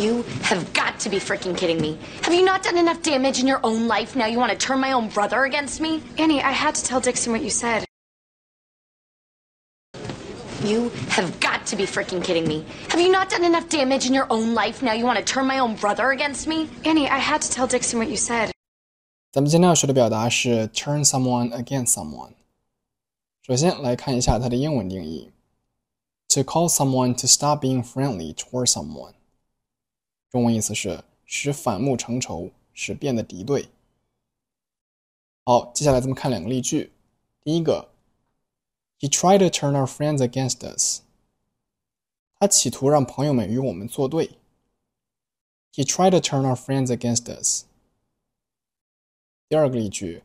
You have got to be freaking kidding me. Have you not done enough damage in your own life? Now you want to turn my own brother against me? Annie, I had to tell Dixon what you said. You have got to be freaking kidding me. Have you not done enough damage in your own life? Now you want to turn my own brother against me? Annie, I had to tell Dixon what you said. 咱们今天要学的表达是 turn someone against someone。首先来看一下它的英文定义：to call someone to stop being friendly toward someone。中文意思是使反目成仇，使变得敌对。好，接下来咱们看两个例句。第一个，He tried to turn our friends against us。他企图让朋友们与我们作对。He tried to turn our friends against us。第二个例句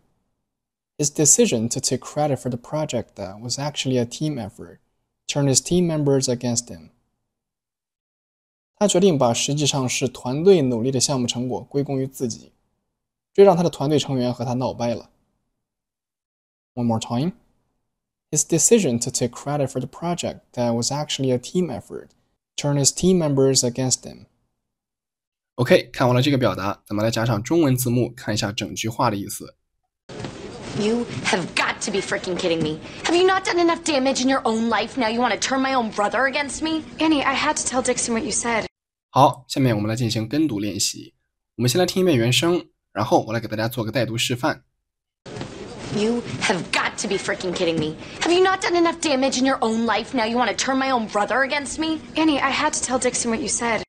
，His decision to take credit for the project that was actually a team effort turned his team members against him。他决定把实际上是团队努力的项目成果归功于自己，这让他的团队成员和他闹掰了。One more time, his decision to take credit for the project that was actually a team effort turned his team members against him. OK，看完了这个表达，咱们来加上中文字幕，看一下整句话的意思。You have got to be freaking kidding me. Have you not done enough damage in your own life? Now you want to turn my own brother against me? Annie, I had to tell Dixon what you said. 好，下面我们来进行跟读练习。我们先来听一遍原声，然后我来给大家做个带读示范。You have got to be freaking kidding me. Have you not done enough damage in your own life? Now you want to turn my own brother against me? Annie, I had to tell Dixon what you said.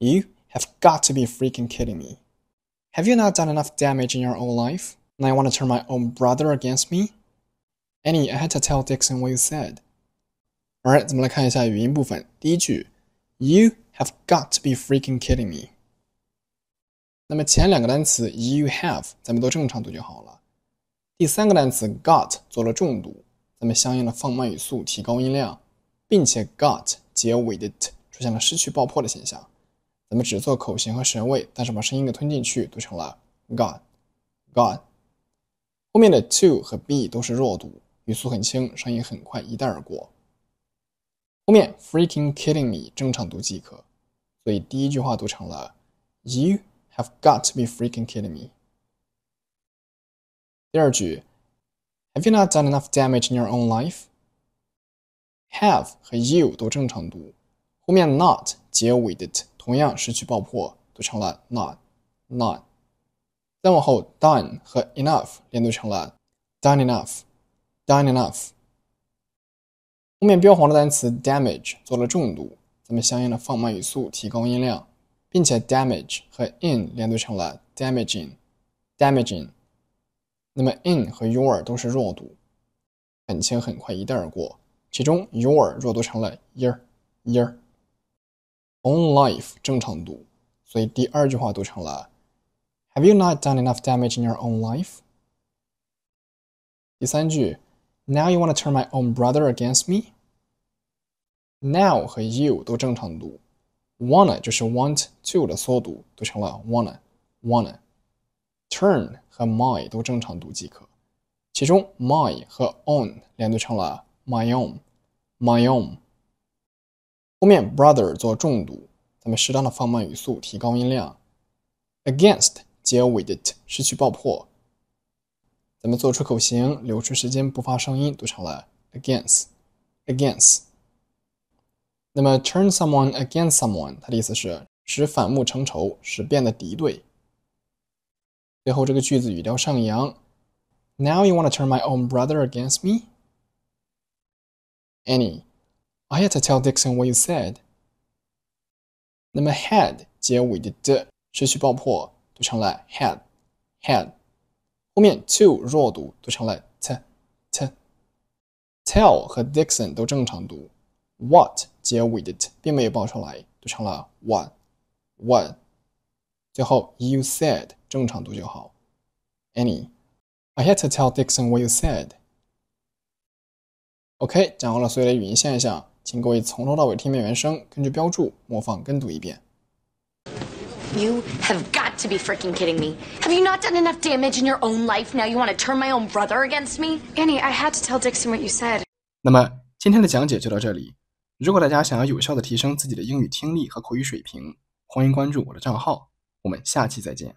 You have got to be freaking kidding me. Have you not done enough damage in your own life? and I want to turn my own brother against me? Annie, I had to tell Dixon what you said. All right, 咱们来看一下语音部分。第一句, "You have got to be freaking kidding me。那么前两个单词 you have 咱们都正常读就好了。第三个单词 got got 结尾的 t 出现了失去爆破的现象。咱们只做口型和舌位，但是把声音给吞进去，读成了 got got。后面的 to 和 be 都是弱读，语速很轻，声音很快，一带而过。后面 freaking kidding me 正常读即可，所以第一句话读成了 You have got to be freaking kidding me。第二句 Have you not done enough damage in your own life? Have 和 you 都正常读，后面 not 结尾的 t 同样失去爆破，读成了 not not。再往后，done 和 enough 连读成了 done enough，done enough。后面标黄的单词 damage 做了重读，咱们相应的放慢语速，提高音量，并且 damage 和 in 连读成了 damaging，damaging。那么 in 和 your 都是弱读，很轻很快一带而过。其中 your 弱读成了 yer，yer a a。own life 正常读，所以第二句话读成了。Have you not done enough damage in your own life? 第三句，Now you want to turn my own brother against me? Now 和 you 都正常读，wanna 就是 want to 的缩读，读成了 wanna wanna。turn 和 my 都正常读即可，其中 my 和 own 连读成了 my own my own。后面 brother 做重读，咱们适当的放慢语速，提高音量。Against with it，失去爆破，咱们做出口型，留出时间不发声音，读成了 against，against。那么 turn someone against someone，它的意思是使反目成仇，使变得敌对。最后这个句子语调上扬，Now you want to turn my own brother against me? Annie, I had to tell Dixon what you said。那么 had 结尾的失去爆破。读成了 head head，后面 to 弱读读成了 t t。tell 和 Dixon 都正常读，what 结尾的并没有爆出来，读成了 what what。最后 you said 正常读就好。Any，I had to tell Dixon what you said。OK，讲完了，所有的语音现象，请各位从头到尾听遍原声，根据标注模仿跟读一遍。You have got to be freaking kidding me. Have you not done enough damage in your own life? Now you want to turn my own brother against me? Annie, I had to tell Dixon what you said. 那么今天的讲解就到这里。如果大家想要有效的提升自己的英语听力和口语水平，欢迎关注我的账号。我们下期再见。